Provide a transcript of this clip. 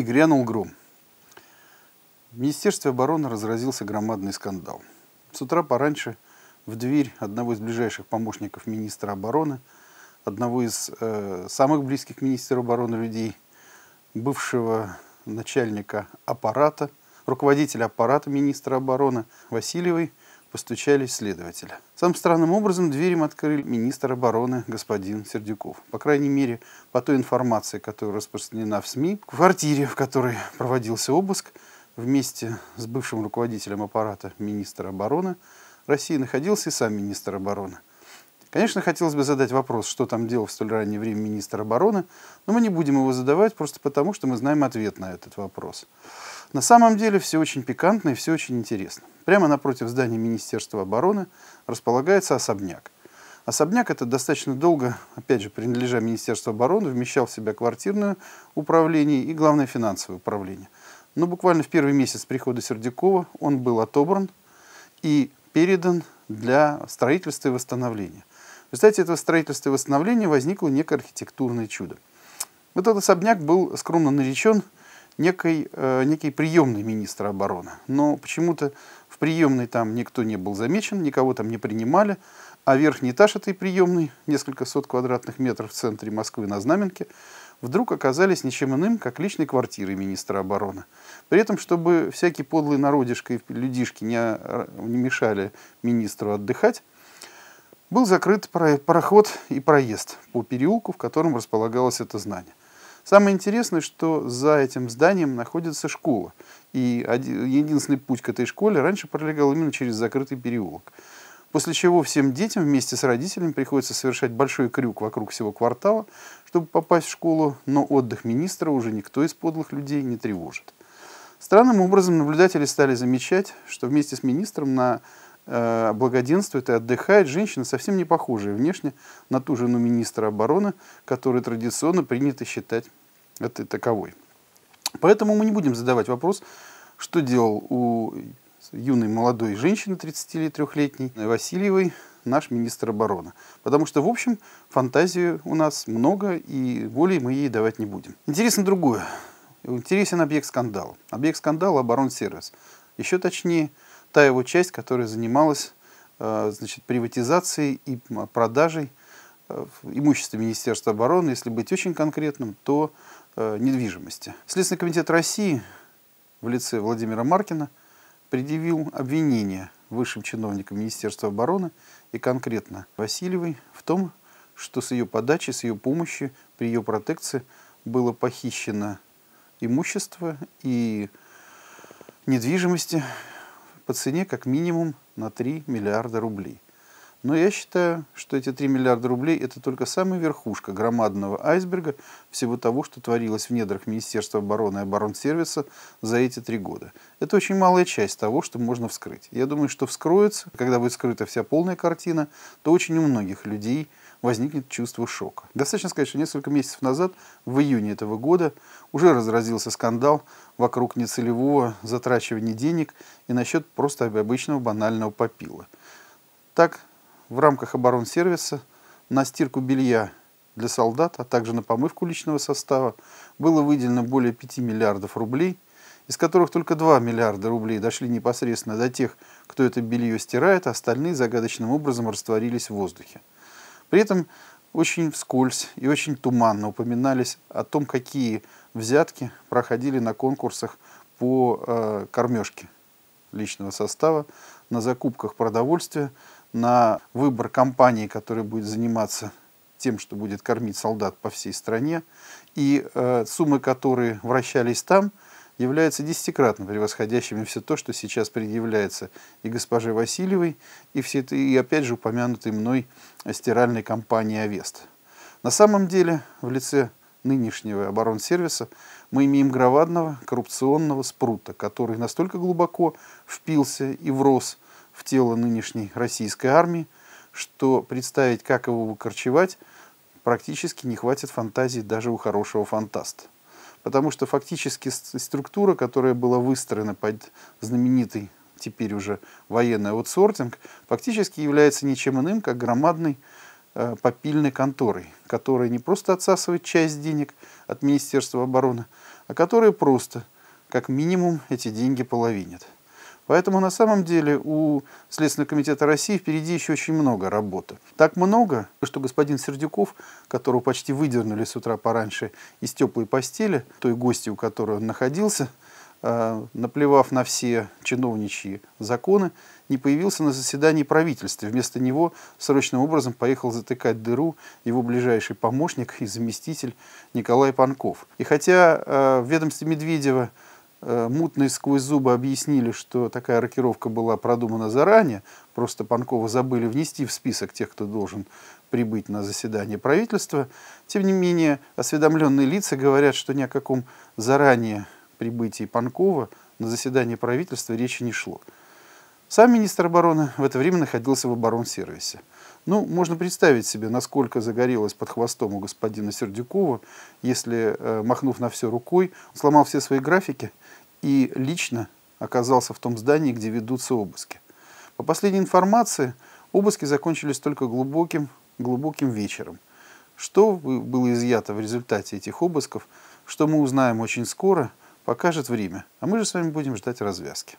и грянул гром. В Министерстве обороны разразился громадный скандал. С утра пораньше в дверь одного из ближайших помощников министра обороны, одного из э, самых близких министра обороны людей, бывшего начальника аппарата, руководителя аппарата министра обороны Васильевой, постучались следователя. Самым странным образом дверь открыли министр обороны господин Сердюков. По крайней мере, по той информации, которая распространена в СМИ, в квартире, в которой проводился обыск, вместе с бывшим руководителем аппарата министра обороны России находился и сам министр обороны. Конечно, хотелось бы задать вопрос, что там делал в столь раннее время министр обороны, но мы не будем его задавать просто потому, что мы знаем ответ на этот вопрос. На самом деле все очень пикантно и все очень интересно. Прямо напротив здания Министерства обороны располагается особняк. Особняк это достаточно долго, опять же, принадлежа Министерству обороны, вмещал в себя квартирное управление и, главное, финансовое управление. Но буквально в первый месяц прихода Сердюкова он был отобран и передан для строительства и восстановления. В результате этого строительства и восстановления возникло некое архитектурное чудо. Вот этот особняк был скромно наречен некой, э, некий приемный министра обороны. Но почему-то приемной там никто не был замечен, никого там не принимали, а верхний этаж этой приемной, несколько сот квадратных метров в центре Москвы на Знаменке, вдруг оказались ничем иным, как личной квартирой министра обороны. При этом, чтобы всякие подлые народишки и людишки не, не мешали министру отдыхать, был закрыт пароход и проезд по переулку, в котором располагалось это знание. Самое интересное, что за этим зданием находится школа. И один, единственный путь к этой школе раньше пролегал именно через закрытый переулок. После чего всем детям вместе с родителями приходится совершать большой крюк вокруг всего квартала, чтобы попасть в школу, но отдых министра уже никто из подлых людей не тревожит. Странным образом наблюдатели стали замечать, что вместе с министром на э, благоденствует и отдыхает женщина, совсем не похожая внешне на ту жену министра обороны, которую традиционно принято считать этой таковой. Поэтому мы не будем задавать вопрос, что делал у юной молодой женщины 33-летней Васильевой наш министр обороны. Потому что, в общем, фантазии у нас много, и более мы ей давать не будем. Интересно другое. Интересен объект скандала. Объект скандала – оборонсервис. Еще точнее, та его часть, которая занималась э, значит, приватизацией и продажей э, имущества Министерства обороны. Если быть очень конкретным, то Э, недвижимости. Следственный комитет России в лице Владимира Маркина предъявил обвинение высшим чиновникам Министерства обороны и конкретно Васильевой в том, что с ее подачи, с ее помощи, при ее протекции было похищено имущество и недвижимости по цене как минимум на 3 миллиарда рублей. Но я считаю, что эти 3 миллиарда рублей – это только самая верхушка громадного айсберга всего того, что творилось в недрах Министерства обороны и оборонсервиса за эти три года. Это очень малая часть того, что можно вскрыть. Я думаю, что вскроется, когда будет скрыта вся полная картина, то очень у многих людей возникнет чувство шока. Достаточно сказать, что несколько месяцев назад, в июне этого года, уже разразился скандал вокруг нецелевого затрачивания денег и насчет просто обычного банального попила. Так в рамках оборонсервиса на стирку белья для солдат, а также на помывку личного состава было выделено более 5 миллиардов рублей, из которых только 2 миллиарда рублей дошли непосредственно до тех, кто это белье стирает, а остальные загадочным образом растворились в воздухе. При этом очень вскользь и очень туманно упоминались о том, какие взятки проходили на конкурсах по э, кормежке личного состава, на закупках продовольствия, на выбор компании, которая будет заниматься тем, что будет кормить солдат по всей стране, и э, суммы, которые вращались там, являются десятикратно превосходящими все то, что сейчас предъявляется и госпоже Васильевой, и, все, это и опять же упомянутой мной стиральной компании «Авест». На самом деле, в лице нынешнего оборонсервиса мы имеем громадного коррупционного спрута, который настолько глубоко впился и врос – в тело нынешней российской армии, что представить, как его выкорчевать, практически не хватит фантазии даже у хорошего фантаста. Потому что фактически структура, которая была выстроена под знаменитый теперь уже военный аутсортинг, фактически является ничем иным, как громадной э, попильной конторой, которая не просто отсасывает часть денег от Министерства обороны, а которая просто, как минимум, эти деньги половинит. Поэтому на самом деле у Следственного комитета России впереди еще очень много работы. Так много, что господин Сердюков, которого почти выдернули с утра пораньше из теплой постели, той гости, у которой он находился, э, наплевав на все чиновничьи законы, не появился на заседании правительства. Вместо него срочным образом поехал затыкать дыру его ближайший помощник и заместитель Николай Панков. И хотя э, в ведомстве Медведева Э, мутные сквозь зубы объяснили, что такая рокировка была продумана заранее, просто Панкова забыли внести в список тех, кто должен прибыть на заседание правительства. Тем не менее, осведомленные лица говорят, что ни о каком заранее прибытии Панкова на заседание правительства речи не шло. Сам министр обороны в это время находился в оборонсервисе. Ну, можно представить себе, насколько загорелось под хвостом у господина Сердюкова, если, э, махнув на все рукой, сломал все свои графики и лично оказался в том здании, где ведутся обыски. По последней информации, обыски закончились только глубоким, глубоким вечером. Что было изъято в результате этих обысков, что мы узнаем очень скоро, покажет время. А мы же с вами будем ждать развязки.